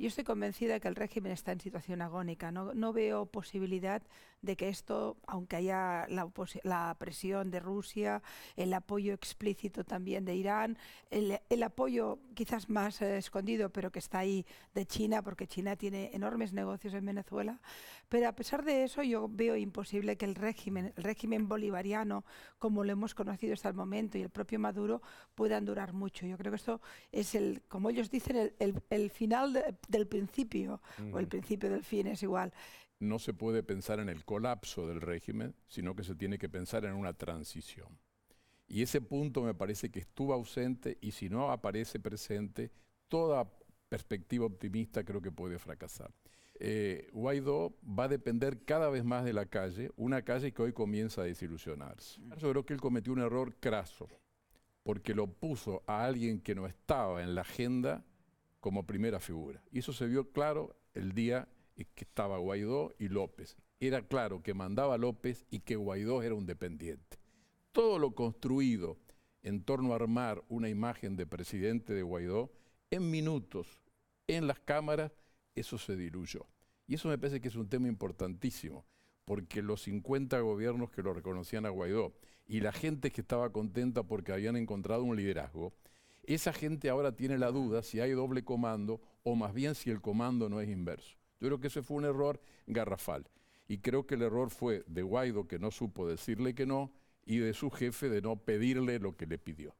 Yo estoy convencida que el régimen está en situación agónica. No, veo posibilidad de que esto, aunque haya la, presión de Rusia, el apoyo explícito también de Irán, el, apoyo quizás más eh, escondido, pero que está ahí de China, porque China tiene enormes negocios en Venezuela. Pero a pesar de eso, yo veo imposible que el régimen, el régimen bolivariano, como lo hemos conocido hasta el momento, y el propio Maduro puedan durar mucho. Yo creo que esto es el, como ellos dicen, el, el final de, del principio, o el principio del fin es igual. No se puede pensar en el colapso del régimen, sino que se tiene que pensar en una transición. Y ese punto me parece que estuvo ausente y si no aparece presente, toda perspectiva optimista creo que puede fracasar. Eh, Guaidó va a depender cada vez más de la calle, una calle que hoy comienza a desilusionarse. Mm. Yo creo que él cometió un error craso, porque lo puso a alguien que no estaba en la agenda como primera figura. Y eso se vio claro el día que estaba Guaidó y López. Era claro que mandaba López y que Guaidó era un dependiente. Todo lo construido en torno a armar una imagen de presidente de Guaidó, en minutos, en las cámaras, eso se diluyó. Y eso me parece que es un tema importantísimo, porque los 50 gobiernos que lo reconocían a Guaidó y la gente que estaba contenta porque habían encontrado un liderazgo, esa gente ahora tiene la duda si hay doble comando o más bien si el comando no es inverso. Yo creo que ese fue un error garrafal. Y creo que el error fue de Guaido que no supo decirle que no y de su jefe de no pedirle lo que le pidió.